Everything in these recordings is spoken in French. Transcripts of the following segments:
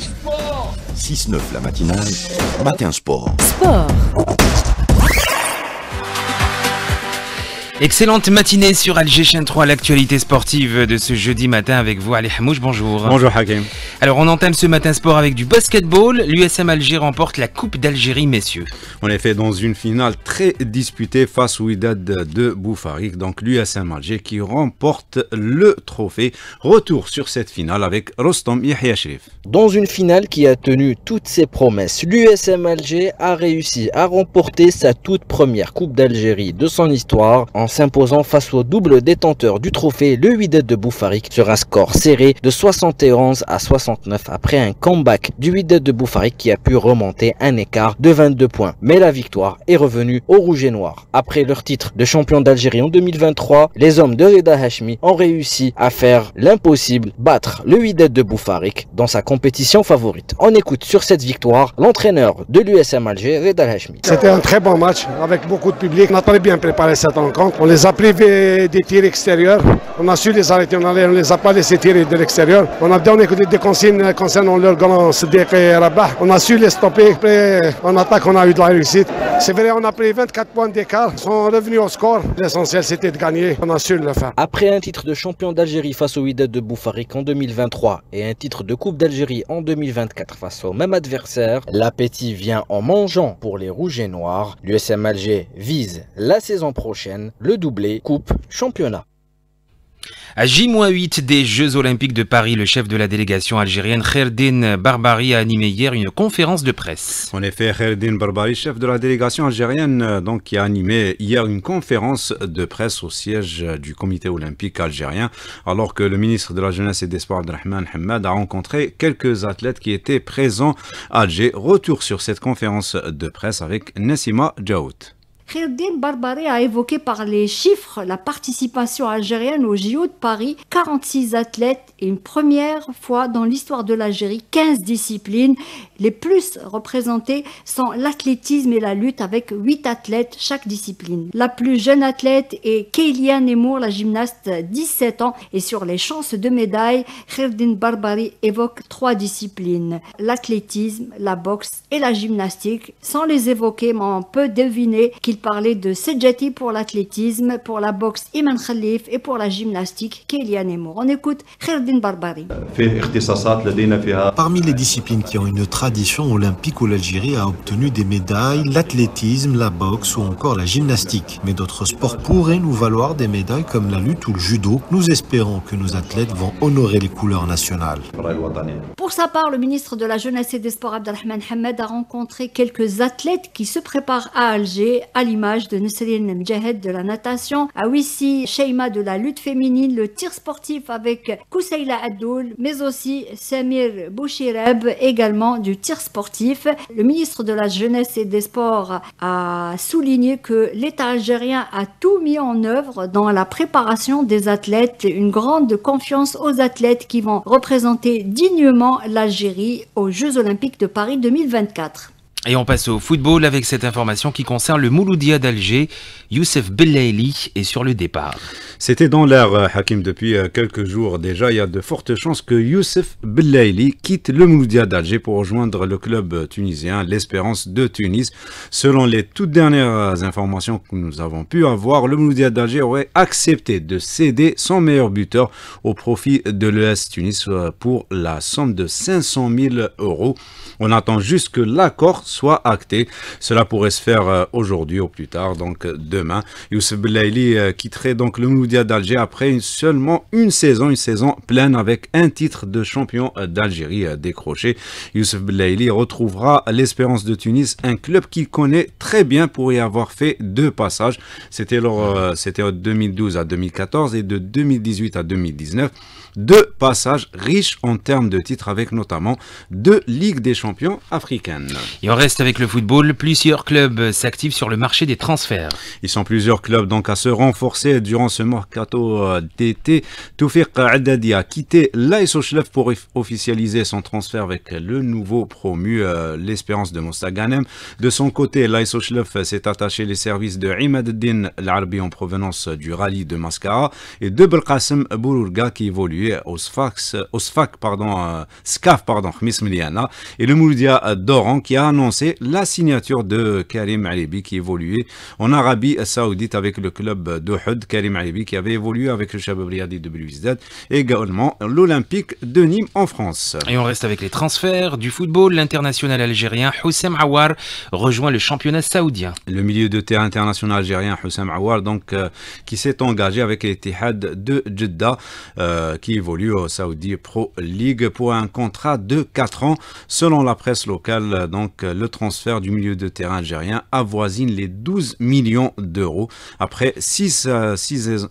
sport 6-9 la matinale, matin sport. Sport Excellente matinée sur Alger Chaîne 3, l'actualité sportive de ce jeudi matin avec vous, Ali Hamouch, bonjour. Bonjour Hakim. Alors on entame ce matin sport avec du basketball. L'USM Alger remporte la Coupe d'Algérie, messieurs. En effet, dans une finale très disputée face au Idad de Boufarik, donc l'USM Alger qui remporte le trophée. Retour sur cette finale avec Rostom Yahya Dans une finale qui a tenu toutes ses promesses, l'USM Alger a réussi à remporter sa toute première Coupe d'Algérie de son histoire en s'imposant face au double détenteur du trophée, le 8 de Boufarik, sur un score serré de 71 à 69 après un comeback du 8 de Boufarik qui a pu remonter un écart de 22 points. Mais la victoire est revenue au rouge et noir. Après leur titre de champion d'Algérie en 2023, les hommes de Reda Hashmi ont réussi à faire l'impossible, battre le 8 de Boufarik dans sa compétition favorite. On écoute sur cette victoire l'entraîneur de l'USM Alger, Reda Hashmi. C'était un très bon match avec beaucoup de public. On a très bien préparé cette rencontre. On les a privés des tirs extérieurs. On a su les arrêter, on ne les a pas laissés tirer de l'extérieur. On a donné des consignes concernant leur grand Sadiq et Rabat. On a su les stopper. Après, en attaque, on a eu de la réussite. C'est vrai, on a pris 24 points d'écart. Ils sont revenus au score. L'essentiel, c'était de gagner. On a su le faire. Après un titre de champion d'Algérie face au Wydad de Boufarik en 2023 et un titre de Coupe d'Algérie en 2024 face au même adversaire, l'appétit vient en mangeant pour les Rouges et Noirs. L'USM Alger vise la saison prochaine le doublé Coupe Championnat. À J-8 des Jeux Olympiques de Paris, le chef de la délégation algérienne Kherdin Barbari a animé hier une conférence de presse. En effet, Kherdin Barbari, chef de la délégation algérienne, euh, donc, qui a animé hier une conférence de presse au siège euh, du comité olympique algérien, alors que le ministre de la Jeunesse et des Sports, Rahman Hamad, a rencontré quelques athlètes qui étaient présents à Alger. Retour sur cette conférence de presse avec Nassima Jaout. Khirdin Barbaré a évoqué par les chiffres la participation algérienne au JO de Paris, 46 athlètes et une première fois dans l'histoire de l'Algérie, 15 disciplines. Les plus représentées sont l'athlétisme et la lutte avec 8 athlètes chaque discipline. La plus jeune athlète est Kélian Nemour, la gymnaste 17 ans et sur les chances de médaille, Khirdin Barbari évoque trois disciplines, l'athlétisme, la boxe et la gymnastique. Sans les évoquer, on peut deviner qu'il parler de Sedjati pour l'athlétisme, pour la boxe Iman Khalif et pour la gymnastique Kélian Emour. On écoute Kherdin Barbari. Parmi les disciplines qui ont une tradition olympique où l'Algérie a obtenu des médailles, l'athlétisme, la boxe ou encore la gymnastique. Mais d'autres sports pourraient nous valoir des médailles comme la lutte ou le judo. Nous espérons que nos athlètes vont honorer les couleurs nationales. Pour sa part, le ministre de la Jeunesse et des Sports Abdelrahman Hamed a rencontré quelques athlètes qui se préparent à Alger, à Image de Nusseline Mjahed de la natation, Awisi ah Sheima de la lutte féminine, le tir sportif avec Kousseila Adoul, mais aussi Samir Bouchireb, également du tir sportif. Le ministre de la Jeunesse et des Sports a souligné que l'État algérien a tout mis en œuvre dans la préparation des athlètes, une grande confiance aux athlètes qui vont représenter dignement l'Algérie aux Jeux olympiques de Paris 2024. Et on passe au football avec cette information qui concerne le Mouloudia d'Alger. Youssef Belaili est sur le départ. C'était dans l'air, euh, Hakim, depuis euh, quelques jours déjà. Il y a de fortes chances que Youssef Belaili quitte le Mouloudia d'Alger pour rejoindre le club euh, tunisien, l'Espérance de Tunis. Selon les toutes dernières informations que nous avons pu avoir, le Mouloudia d'Alger aurait accepté de céder son meilleur buteur au profit de l'ES Tunis pour la somme de 500 000 euros. On attend juste que l'accord soit acté. Cela pourrait se faire euh, aujourd'hui ou plus tard, donc euh, demain. Youssef Belaili euh, quitterait donc le Moudia d'Alger après seulement une saison, une saison pleine avec un titre de champion d'Algérie décroché. Youssef Belaili retrouvera l'Espérance de Tunis, un club qu'il connaît très bien pour y avoir fait deux passages. C'était c'était 2012 à 2014 et de 2018 à 2019. Deux passages riches en termes de titres avec notamment deux Ligues des champions africaines. Il y reste avec le football. Plusieurs clubs s'activent sur le marché des transferts. Ils sont plusieurs clubs donc à se renforcer durant ce mercato euh, d'été. Toufik Adadi a quitté l'AS pour officialiser son transfert avec le nouveau promu, euh, l'espérance de Mostaganem. De son côté, l'AS s'est attaché les services de Din, Larbi en provenance du rallye de Mascara et de Belkacem Bourga qui évoluait au Sfax, au pardon, euh, SCAF, pardon, et le Moudia Doran qui a annoncé c'est la signature de Karim Alibi qui évoluait en Arabie Saoudite avec le club d'Ohud. Karim Alibi qui avait évolué avec le Chabab Riyadi de et également l'Olympique de Nîmes en France. Et on reste avec les transferts du football. L'international algérien Houssem Awar rejoint le championnat saoudien. Le milieu de terrain international algérien Houssem Awar donc, euh, qui s'est engagé avec l'Etihad de Jeddah euh, qui évolue au Saudi Pro League pour un contrat de 4 ans selon la presse locale. Donc, euh, le transfert du milieu de terrain algérien avoisine les 12 millions d'euros. Après 6 euh,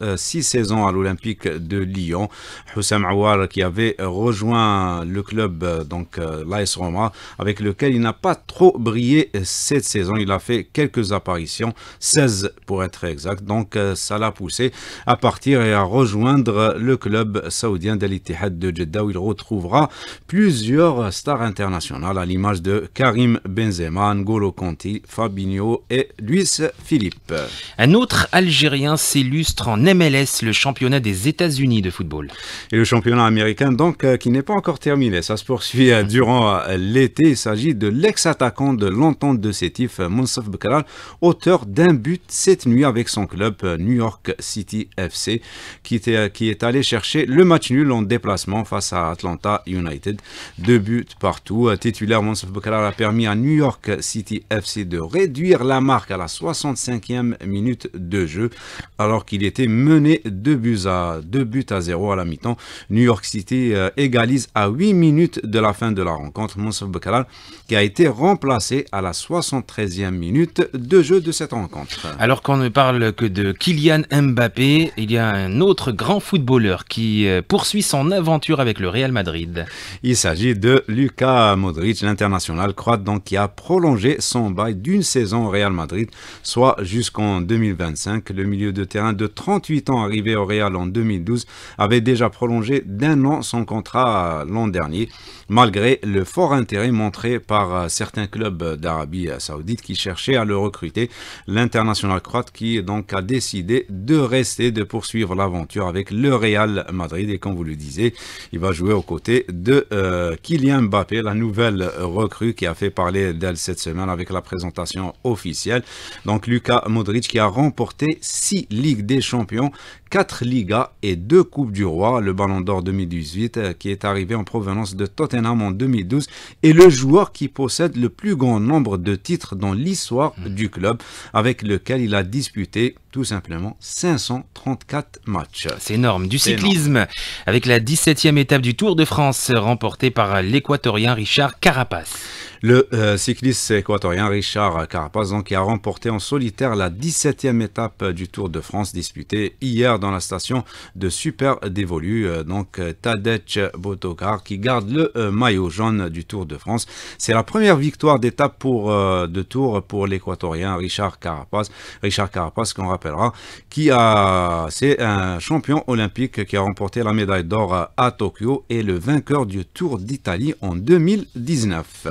euh, saisons à l'Olympique de Lyon, Houssam Aouar qui avait rejoint le club, euh, donc l'AS Roma, avec lequel il n'a pas trop brillé cette saison. Il a fait quelques apparitions, 16 pour être exact. Donc ça l'a poussé à partir et à rejoindre le club saoudien dal de Jeddah où il retrouvera plusieurs stars internationales à l'image de Karim Benzema, Golo Conti, Fabinho et Luis Philippe. Un autre Algérien s'illustre en MLS, le championnat des États-Unis de football. Et le championnat américain, donc, euh, qui n'est pas encore terminé. Ça se poursuit euh, durant euh, l'été. Il s'agit de l'ex-attaquant de l'entente de Sétif, Monsef Bekral, auteur d'un but cette nuit avec son club New York City FC, qui, était, qui est allé chercher le match nul en déplacement face à Atlanta United. Deux buts partout. Titulaire, Monsef Bekral a permis à New York City FC de réduire la marque à la 65e minute de jeu, alors qu'il était mené 2 buts à 2 buts à 0 à la mi-temps. New York City euh, égalise à 8 minutes de la fin de la rencontre. Moussa Bakalal qui a été remplacé à la 73e minute de jeu de cette rencontre. Alors qu'on ne parle que de Kylian Mbappé, il y a un autre grand footballeur qui euh, poursuit son aventure avec le Real Madrid. Il s'agit de Luka Modric, l'international croate, donc qui a prolongé son bail d'une saison au Real Madrid, soit jusqu'en 2025. Le milieu de terrain de 38 ans arrivé au Real en 2012 avait déjà prolongé d'un an son contrat l'an dernier, malgré le fort intérêt montré par euh, certains clubs d'Arabie Saoudite qui cherchaient à le recruter. L'international croate qui donc a décidé de rester, de poursuivre l'aventure avec le Real Madrid. Et comme vous le disiez, il va jouer aux côtés de euh, Kylian Mbappé, la nouvelle recrue qui a fait parler d'elle cette semaine avec la présentation officielle. Donc Luka Modric qui a remporté 6 Ligues des Champions, 4 Ligas et 2 Coupes du Roi, le Ballon d'Or 2018 euh, qui est arrivé en provenance de Tottenham en 2012 et le joueur qui possède le plus grand nombre de titres dans l'histoire mmh. du club avec lequel il a disputé tout simplement 534 matchs. C'est énorme. Du cyclisme avec la 17e étape du Tour de France remportée par l'équatorien Richard Carapace. Le euh, cycliste équatorien Richard Carapaz donc, qui a remporté en solitaire la 17e étape du Tour de France disputée hier dans la station de Super Dévolu. Euh, donc euh, Tadej Botogar qui garde le maillot jaune du Tour de France. C'est la première victoire d'étape pour de Tour pour l'équatorien Richard Carapaz. Richard Carapaz qu'on rappellera qui a c'est un champion olympique qui a remporté la médaille d'or à Tokyo et le vainqueur du Tour d'Italie en 2019.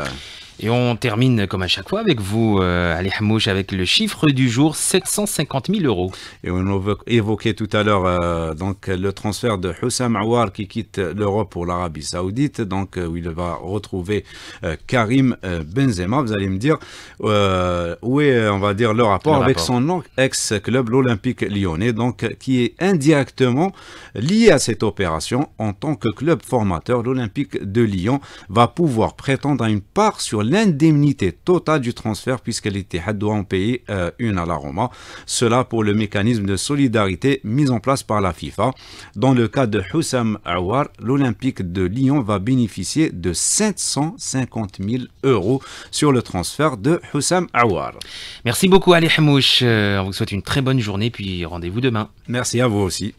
Et on termine comme à chaque fois avec vous, euh, Ali Hamouche, avec le chiffre du jour, 750 000 euros. Et on évoquait tout à l'heure euh, donc le transfert de Houssam Awar qui quitte l'Europe pour l'Arabie Saoudite, donc euh, où il va retrouver Karim Benzema. Vous allez me dire où est, on va dire, le rapport avec son ex-club, l'Olympique lyonnais, donc qui est indirectement lié à cette opération en tant que club formateur. L'Olympique de Lyon va pouvoir prétendre à une part sur l'indemnité totale du transfert puisque à doit en payer euh, une à la Roma. Cela pour le mécanisme de solidarité mis en place par la FIFA. Dans le cas de Houssam Awar, l'Olympique de Lyon va bénéficier de 750 000 euros sur le transfert de Houssam Awar. Merci beaucoup Ali Hamouche. Euh, on vous souhaite une très bonne journée puis rendez-vous demain. Merci à vous aussi.